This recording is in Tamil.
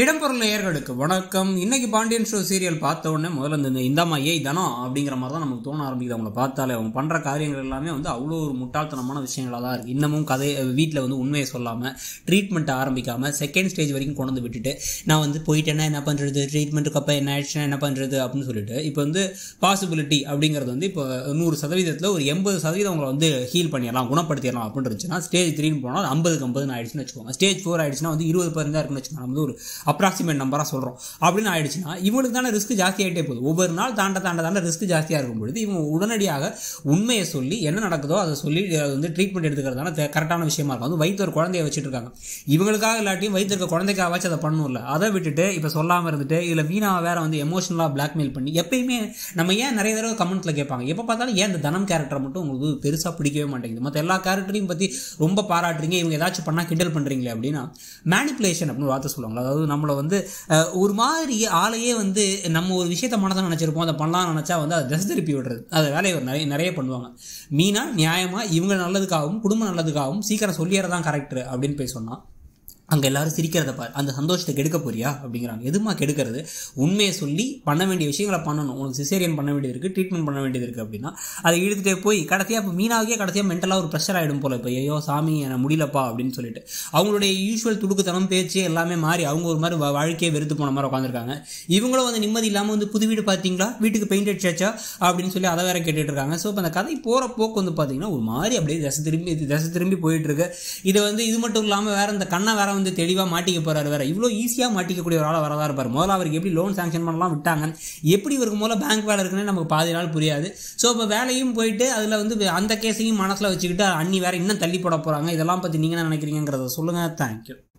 இடம்பொருள் நேயர்களுக்கு வணக்கம் இன்னைக்கு பாண்டியன் ஷோ சீரியல் பார்த்த உடனே முதல்ல இந்த இந்தாமா ஏய் தனம் அப்படிங்கிற மாதிரி தான் நமக்கு தோண ஆரம்பிக்குது அவங்கள பார்த்தாலே அவங்க பண்ணுற காரியங்கள் எல்லாமே வந்து அவ்வளோ ஒரு முட்டாள்தனமான விஷயங்களாக தான் இருக்குது இன்னமும் கதை வீட்டில் வந்து உண்மையை சொல்லாமல் ட்ரீட்மெண்ட்டை ஆரம்பிக்காமல் செகண்ட் ஸ்டேஜ் வரைக்கும் கொண்டு வந்து விட்டுட்டு நான் வந்து போயிட்டேன்னா என்ன பண்ணுறது ட்ரீட்மெண்ட்டுக்கு அப்போ என்ன ஆயிடுச்சுன்னா என்ன பண்ணுறது அப்படின்னு சொல்லிட்டு இப்போ வந்து பாசிபிலிட்டி அப்படிங்கிறது வந்து இப்போ நூறு சதவீதத்தில் ஒரு எண்பது சதவீதம் அவங்களை வந்து ஹீல் பண்ணிடலாம் குணப்படுத்திடலாம் அப்படின்னு இருந்துச்சுன்னா ஸ்டேஜ் த்ரீன்னு போனால் ஐம்பதுக்கு ஐம்பதுன்னு ஆயிடுச்சுன்னு வச்சுக்கோங்க ஸ்டேஜ் ஃபோர் ஆயிடுச்சுன்னா வந்து இருபது பேர் இருக்குன்னு வச்சுக்கோங்க நம்ம ஒரு அப்ராக்சிமேட் நம்பராக சொல்கிறோம் அப்படின்னு ஆயிடுச்சுன்னா இவங்களுக்கு தானே ரிஸ்க் ஜாஸ்தி ஆகிட்டே போகுது ஒவ்வொரு நாள் தாண்ட தாண்ட தாண்ட ரிஸ்க் ஜாஸ்தியாக இருக்கும் பொழுது இவங்க உடனடியாக உண்மையை சொல்லி என்ன நடக்குதோ அதை சொல்லி வந்து ட்ரீட்மெண்ட் எடுத்துக்கிறதான கரெக்டான விஷயமா இருக்கும் வந்து வயிற்று ஒரு குழந்தைய வச்சுட்டு இருக்காங்க இவங்களுக்காக இல்லாட்டியும் வயிற்று இருக்க குழந்தைக்காகவாச்சும் அதை பண்ணணும்ல அதை விட்டுட்டு இப்போ சொல்லாமல் இருந்துட்டு இதில் வீணாவை வேற வந்து எமோஷனலாக பிளாக்மெயில் பண்ணி எப்பயுமே நம்ம ஏன் நிறைய தடவை கமெண்ட்ஸில் கேட்பாங்க எப்போ பார்த்தாலும் ஏன் இந்த தனம் கேரக்டர் மட்டும் உங்களுக்கு பெருசாக பிடிக்கவே மாட்டேங்குது மற்ற எல்லா கேரக்டரையும் பற்றி ரொம்ப பாராட்டுறீங்க இவங்க ஏதாச்சும் பண்ணால் கிண்டல் பண்ணுறீங்களே அப்படின்னா மேனிப்புலேஷன் அப்படின்னு வார்த்தை சொல்லுவாங்க அதாவது நம்மளை வந்து ஒரு மாதிரி ஆளையே வந்து நம்ம ஒரு விஷயத்த மனதாக நினச்சிருப்போம் அதை பண்ணலாம்னு நினச்சா வந்து அதை திசை திருப்பி விடுறது அது வேலையை ஒரு நிறைய நிறைய பண்ணுவாங்க மீனா நியாயமாக இவங்க நல்லதுக்காகவும் குடும்பம் நல்லதுக்காகவும் சீக்கிரம் சொல்லிடுறதான் கரெக்டு அப்படின்னு போய் சொன்னால் அங்கே எல்லாரும் சிரிக்கிறத பாரு அந்த சந்தோஷத்தை கெடுக்க போறியா அப்படிங்கிறாங்க எதுமா கெடுக்கிறது உண்மையை சொல்லி பண்ண வேண்டிய விஷயங்களை பண்ணணும் உனக்கு சிசேரியன் பண்ண வேண்டியது இருக்குது ட்ரீட்மெண்ட் பண்ண வேண்டியது இருக்குது அப்படின்னா அதை இழுத்துட்டே போய் கடைசியாக இப்போ மீனாவே கடைசியாக மென்டலாக ஒரு ப்ரெஷர் ஆகிடும் போல இப்போ ஐயோ சாமி என்ன முடியலப்பா அப்படின்னு சொல்லிட்டு அவங்களுடைய யூஸ்வல் துடுக்குத்தனம் பேச்சு எல்லாமே மாறி அவங்க ஒரு மாதிரி வாழ்க்கையை வெறுத்து போன மாதிரி உட்காந்துருக்காங்க இவங்களும் வந்து நிம்மதி இல்லாமல் வந்து புது வீடு பார்த்தீங்களா வீட்டுக்கு பெயிண்ட் அடிச்சாச்சா அப்படின்னு சொல்லி அதை வேற கேட்டுட்டு இருக்காங்க ஸோ இப்போ அந்த கதை போகிற போக்கு வந்து பார்த்தீங்கன்னா ஒரு மாதிரி அப்படியே தசை திரும்பி தசை திரும்பி போயிட்டு இருக்கு இதை வந்து இது மட்டும் இல்லாமல் வேற இந்த கண்ணை வேற வந்து தெளிவாக மாட்டிக்க போகிறாரு வேறு இவ்வளோ ஈஸியாக மாட்டிக்கக்கூடிய ஒரு ஆளாக வரதா இருப்பார் முதல்ல அவருக்கு எப்படி லோன் சாங்ஷன் பண்ணலாம் விட்டாங்க எப்படி இவருக்கு முதல்ல பேங்க் வேலை இருக்குன்னு நமக்கு பாதி நாள் புரியாது ஸோ இப்போ வேலையும் போயிட்டு அதில் வந்து அந்த கேஸையும் மனசில் வச்சுக்கிட்டு அண்ணி வேறு இன்னும் தள்ளி போட போகிறாங்க இதெல்லாம் பற்றி நீங்கள் என்ன நினைக்கிறீங்கிறத சொல்லுங்கள் தேங்க்யூ